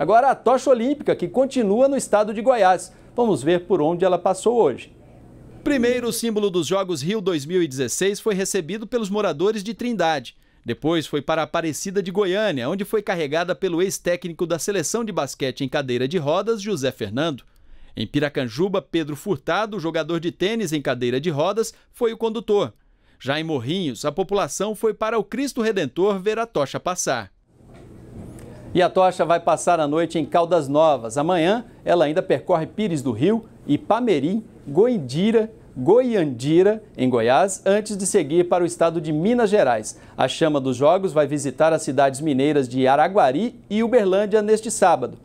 Agora a tocha olímpica, que continua no estado de Goiás. Vamos ver por onde ela passou hoje. Primeiro, o símbolo dos Jogos Rio 2016 foi recebido pelos moradores de Trindade. Depois foi para a Aparecida de Goiânia, onde foi carregada pelo ex-técnico da seleção de basquete em cadeira de rodas, José Fernando. Em Piracanjuba, Pedro Furtado, jogador de tênis em cadeira de rodas, foi o condutor. Já em Morrinhos, a população foi para o Cristo Redentor ver a tocha passar. E a tocha vai passar a noite em Caldas Novas. Amanhã ela ainda percorre Pires do Rio, e Pamerim, Goindira, Goiandira, em Goiás, antes de seguir para o estado de Minas Gerais. A chama dos Jogos vai visitar as cidades mineiras de Araguari e Uberlândia neste sábado.